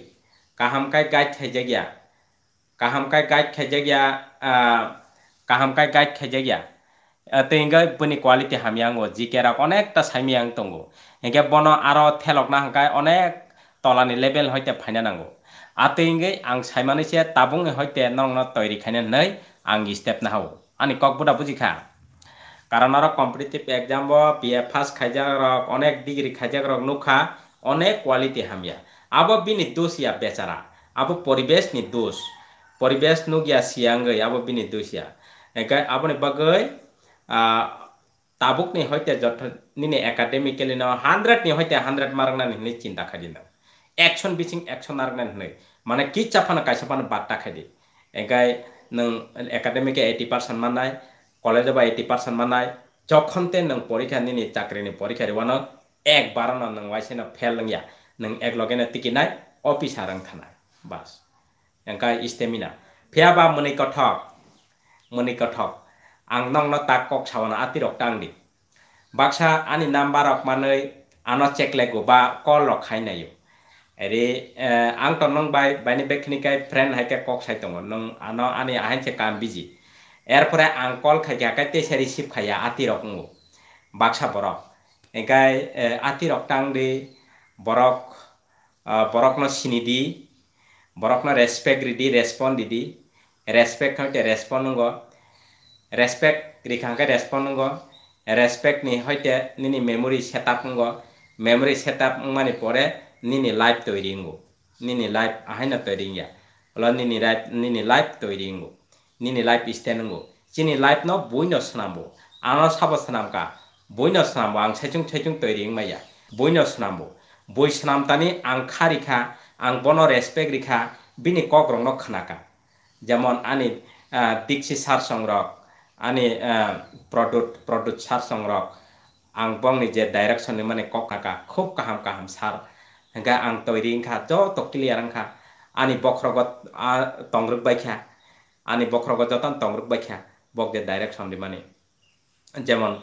[SPEAKER 1] কাহামকাই গাইড খাইজা গিয়া cả hầm cái gai khai giá ya cả hầm cái gai khai giá ya তেঙ্গাই বনি কোয়ালিটি হামিয়াঙ্গ জিকেরা অনেকটা সামিয়াং তঙ্গো এঙ্গে বন আরো থেলক না হাঙ্কায় অনেক তলানি লেভেল হইতে ফাইনা নাঙ্গো আতেঙ্গে আং সাইমানিসে তাবং হইতে নংন তৈরি খাইনে নই আং স্টেপ না হও আনি কক বুদা বুঝিখা কারণ আর কম্পিটিটিভ এক্সাম বিএ ফার্স্ট খাইজাক রক অনেক ডিগ্রি খাইজাক রক নুখা অনেক কোয়ালিটি হামিয়া আবো বিনি দোষ ইয়া বেচারা আবো পরিবেশ নি দোষ परिवेश नो गया सियांगै अब बिनि दुसिया एंका आपने बगै ताबुक नि होइते जथ निने एकाडेमिकली न 100 नि होइते 100 मारना नि चिंता खादिन एक्शन बिसिं एक्शन आरना नै माने कि चाफाना काइसाफाना बात्ता खादि एंका नों एकाडेमिक 80% माननाय कलेज बा 80% माननाय जखनते नों परीक्षा निने चाकरिनि परीक्षा रिवान एक बारना नों वाइसेना फेल नंया नों एक लगेना टिकिनाय अफिसारं थानाय बास angka istemina phiaba muni kothok muni kothok ang nong no tak kok sawana atirok tangdi baksa ani number rok manoi ano chekle go ba kol rok khai nayo ere ang to nong bai bani bekni kai friend hai ke kok sai tong nong ano ani ahin che kam biji এরপরে uncle খাইয়া কাইতে সারি sheep খাইয়া আতি রকম বাক্সা বরক এগাই আতি রকটাং দি borok বরকন চিনি দি বৰফ ৰেচপেক্ট দি ৰেচপণ্ড দিদি ৰেচপেক্ট হৈতে ৰেচপণ্ড নুগ ৰেচপেক্ট ৰিখাকে ৰেচপণ্ড নুগ ৰেচপেক্ট নি সৈতে নিনি মেমৰি চেটআপ নুগ মেমৰি চেটআপ মানে পৰে নিনি লাইভ তৈৰিংগো নিনি লাইভ আহিনা তৈৰি অলপ নিনি লাইভ নিনি লাইভ তৈৰিংগো নিনি লাইভ ইষ্টে নুগ চিনি লাইভ ন বইন চুনাম্বো আন চাব চুনাম কা বইন চুনাম্বো আং চাইচুং চাইচুং তৈৰিং মাইয়া বইন চুনাম্বো বই চুনামতানি আংখা ৰিখা ang bono respek rika bini kok rong nok kanaka. Jamon ani ah, diksi sar song rok, ani produk ah, produk sar song ang bong ni jet direction ni mane kok kok kaham kaham sar, hingga ang toi ring ka to tok kili arang ka, ani bok rok ah, tong rok baik ya, ani bok rok got tong rok baik ya, bok jet direction ni mane. Jamon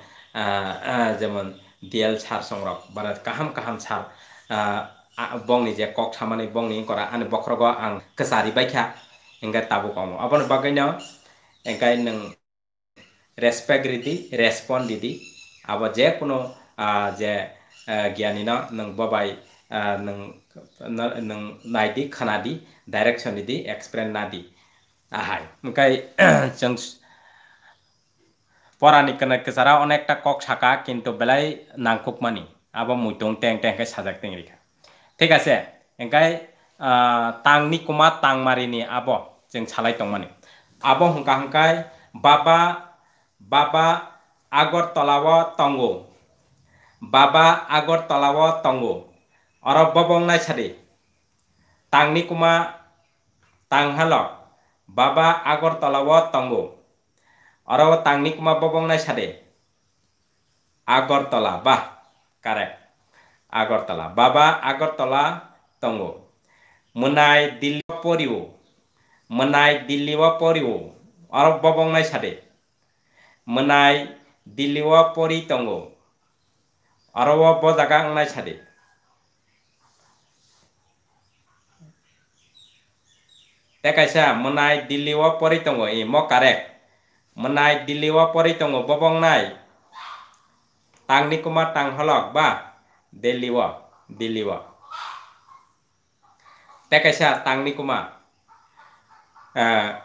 [SPEAKER 1] jamon dl sar song rok, barat kaham kaham sar, bongni je kok thamani bongni kora ane bokrogo ang kesari baikha engka tabu komo apon bagaino engka nang respect ridi respond didi abo je kuno je ज्ञानी ना नंग बबाई नंग नंग nightie खाना the direction the explain ना दी আহাই মুখাই जों পরানি কানা কেসারা অনেকটা কক সাকা কিন্তু বেলাই নাংকুকমানি আবার মুইটং ট্যাং ট্যাংকে সাজাক টেং রেখা ঠিক আছে এঙ্কাই তাংনি কুমা তাংমারিনি আব जों सालाय दंमोन आब' हंखा हंखाय बाबा बाबा आगर तलाव तंगो बाबा आगर तलाव तंगो अरब बबंनाय सादि तांनि कुमा तांहाल बाबा आगर तलाव तंगो अरब तांनि कुमा बबंनाय सादि आगर तला बा कारेक्ट আগৰতলা বাবা আগরতলা তঙ্গ মনাই দিল্লী পরিও মনাই দিল্লি পরিও আর বাবং নাই সাদে মনাই দিল্লি পরি তঙ্গ আর ব জাগা নাই সাদে দেখাইছা মনাই দিল্লি পরি তঙ্গ এ ম কারেক মনাই দিল্লি পরি তঙ্গ ববং নাই টাংনি কুমাৰ টাং হলক বা Deliwa, deliwa. Teka siya, tang ni kuma. Uh,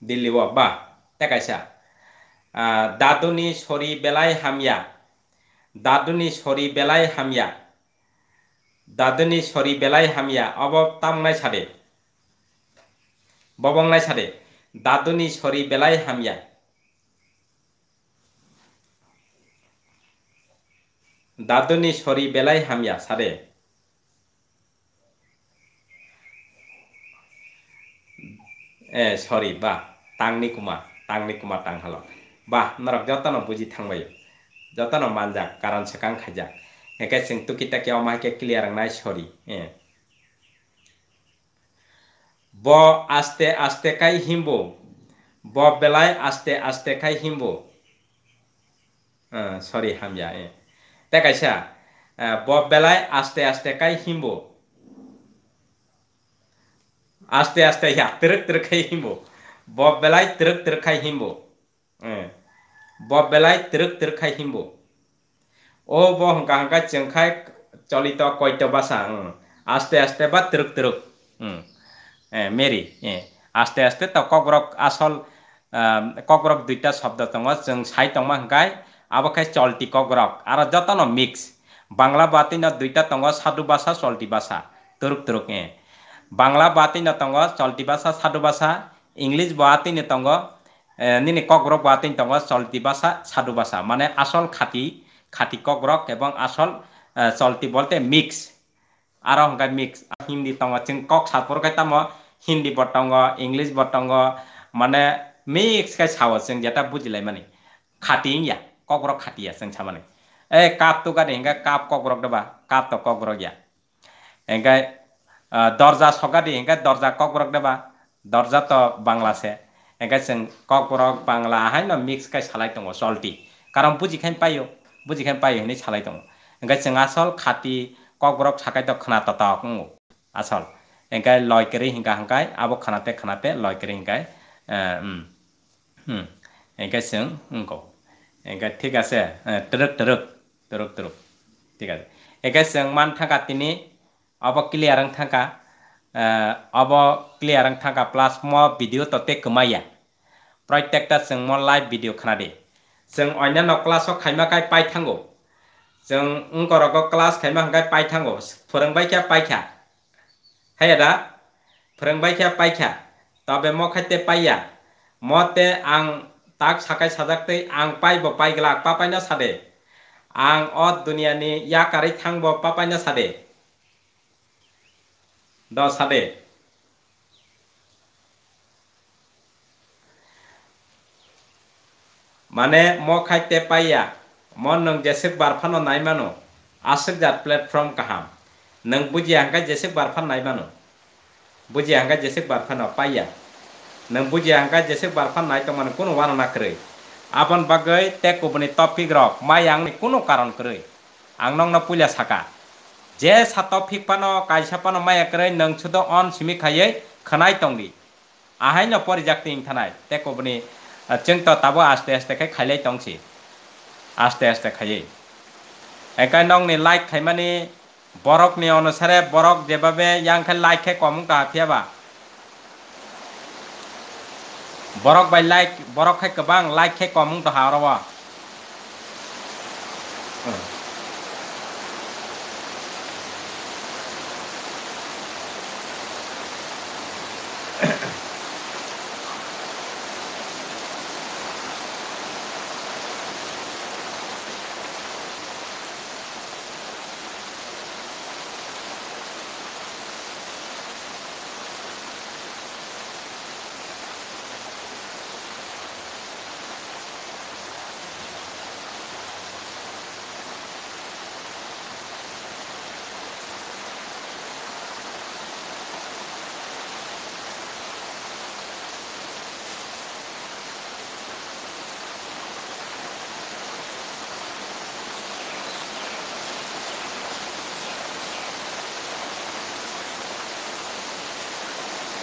[SPEAKER 1] deliwa ba. Teka siya. Uh, daduni shori belai hamya. দাদুনি সরি বেলায় হামিয়া দাদুনি সরি বেলায় হামিয়া অবব তামনাই ছাড়ে ববংনাই ছাড়ে দাদুনি সরি বেলায় হামিয়া দাদনি সরি বেলাই হামিয়া সারে এ সরি বা তাংনি কুমা তাংনি কুমা তাং হাল বা নরক যতন বুঝি থাকবাই যতন মানজাক কারণ সেখান খাইজাক একে সিং তুকিটাকে অমাকে ক্লিয়ার নাই সরি হ্যাঁ ব আস্তে আস্তে কাই হিমব ব বেলায় আস্তে আস্তে কাই হিমব সরি হামিয়া হ্যাঁ তেকাইছা বব বেলায় আস্তে আস্তে কাই হিমবো আস্তে আস্তে ইয়া তিরক তিরক খাই হিমবো বব বেলায় তিরক তিরক খাই হিমবো বব বেলায় তিরক তিরক খাই হিমবো ও ব হংকা হংকা চেংখাই চলিত কয়ট বাসা আস্তে আস্তে বা তিরক তিরক মেরি আস্তে আস্তে তো কক্রক আসল কক্রক দুইটা শব্দ দङ जों साइ হংকায় আবখাই চলটি কগ্রক আর যতন মিক্স বাংলা বাতি না দুইটা তঙ্গ সাধু ভাষা চলটি ভাষা তরুক তরুক এ বাংলা বাতি না তঙ্গ চলটি ভাষা সাধু ভাষা ইংলিশ বাতি নে তঙ্গ নিনি কগ্রক বাতি তঙ্গ চলটি ভাষা সাধু ভাষা মানে আসল খাটি খাটি কগ্রক এবং আসল চলটি বলতে মিক্স আর হংকা মিক্স হিন্দি তঙ্গ চিং কক সাতপুর কাইতাম হিন্দি বটঙ্গ ইংলিশ বটঙ্গ মানে মিক্স কাই সাওয়াচিং যেটা বুঝলাই মানে খাটিং ইয়া kokrok khatiya seng chamane eh kap to kan enga kap kokrok deba kap to kokrok ya enga dorja sokadi enga dorja kokrok deba dorja to bangla se enga seng kokrok bangla hai no mix kai salai tongo salty karon buji khain payo buji khain payo ni salai tongo enga seng asol khati kokrok sakai to khna ta ta ko asol enga loy kere hinga hangai abo khanate khanate loy kere hingai um hmm enga seng ngko เอก็ที่กันเสตรึกตรึกตรึกตรึกที่กันเอกสังมันทั้กันที่นี้อบกิเลร์รังทั้งกันอบกิเลร์รังทั้งกันพลาสมอวิดีโอตัวเต็กมาอย่างโปรเจคเตอร์สังมันไลฟ์วิดีโอขนาดเดียสังอันนั้นเอาคลาสก็ใครมาใครไปทั้งกูสังอุ้งก็เราก็คลาสใครมาใครไปทั้งกูฝรั่งไปแค่ไปแค่ให้ยดงลฝรั่งไปแค่ไปแค่ตอนเป็นมอคัดเตะไปอย่ามอเตอัง তাক সাকাই সাজাকতে আং পাইব পাইগলা পাপাইনা সাদে আং অত দুনিয়ানি ইয়াকারে থাংব পাপাইনা সাদে দ সাদে মানে ম খাইতে পাইয়া মন নং জেসে বারফানো নাই মানো আশেক জাত প্ল্যাটফর্ম কাহাম नों बुजिया हंगा जैसे बारफान नाइबानो बुजिया हंगा जैसे बारफाना पाइया nang buji angka jese barfan nai teman kuno wana nakre apan bagai tek kubani topik rok mayang ni kuno karon kre ang nong na pulia saka je sato pik pano kaisa pano maya kre nang chudo on simi khaye khanai tongi ahai no porijakti ing thanai tek kubani cheng to tabo aste aste khai khailai tongsi aste aste khaye একাই নং নি like খাইমানি বরক নি অনুসারে বরক যেভাবে young খাই like খাই কম ba Borok by like, borok kek kabang, like kek komung to harawa. Hmm.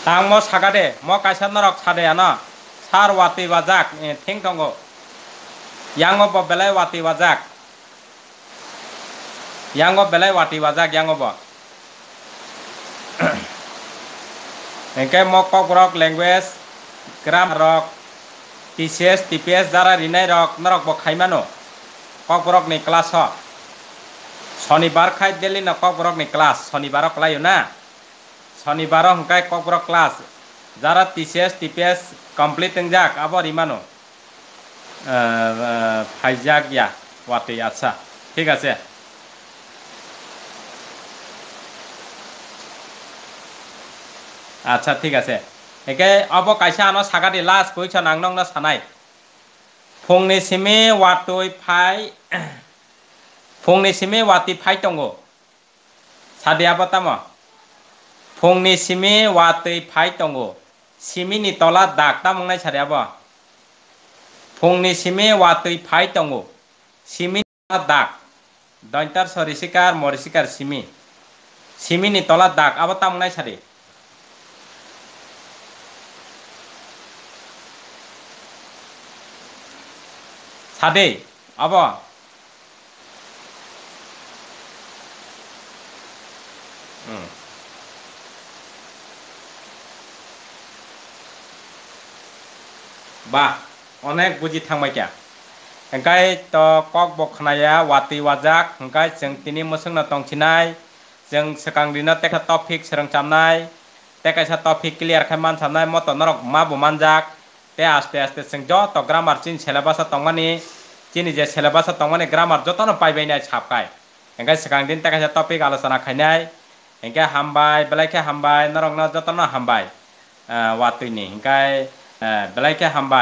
[SPEAKER 1] তাহ মই চাগা দে মই কাইছা নৰক চাদে আন চাৰ ৱাটি বাজাক ঠিং টংগ ইয়াং বেলাই ৱাটি বাজাক ইয়াং বেলাই ৱাটি বাজাক ইয়াং এনেকৈ মই কক ৰক লেংগুৱেজ গ্ৰাম ৰক টি চি এছ টি পি এছ দ্বাৰা ৰিনাই ৰক নৰক খাই মানো কক ৰক নি ক্লাছ হ শনিবাৰ খাই দিলি ন কক ৰক নি ক্লাছ শনিবাৰক লাইও না শনিবার হংকায় কক্র ক্লাস যারা টিসিএস টিপিএস কমপ্লিট যাক আবার ইমানো ফাইজাক ইয়া ওয়াতে আচ্ছা ঠিক আছে আচ্ছা ঠিক আছে একে অব কাইছা আনো সাগাদি লাস কইছ নাংনং না সানাই ফংনি সিমে ওয়াতই ফাই ফংনি সিমে ওয়াতি ফাই টঙ্গ সাদিয়া বাতামো ফংনি সিমি ওয়াতৈ ফাই সিমি নি তলা দাগ তামংনাই সারিয়াব ফংনি সিমি ওয়াতৈ ফাই টঙ্গো সিমিনি তলা দাগ দন্তার মরি শিকার সিমি সিমি নি তলা ডাক আবার তামংনাই সারি সাদে আব হুম बा अनेक बुझी थांबायक्या हंकाय तो कक बखनाया वाती वाजाक हंकाय जों तिनि मोसंना तंखिनाय जों सकांग्रिना तेखा टपिक सोरां चामनाय तेखायसा टपिक क्लियर खाय मान सामनाय मत नरक मा बमानजाक ते आस्ते आस्ते जो जत ग्रामार चिन सिलेबासा तंगमानि चिनि जे सिलेबासा तंगमानि ग्रामार जतन पाइबायनाय छापकाय हंकाय सकांग्रिन तेखायसा टपिक आलोचना खायनाय hingkai hambai belakang hambai नरक na jatana hambai uh, watui ni hingkai เออบลายแค่ทำใบ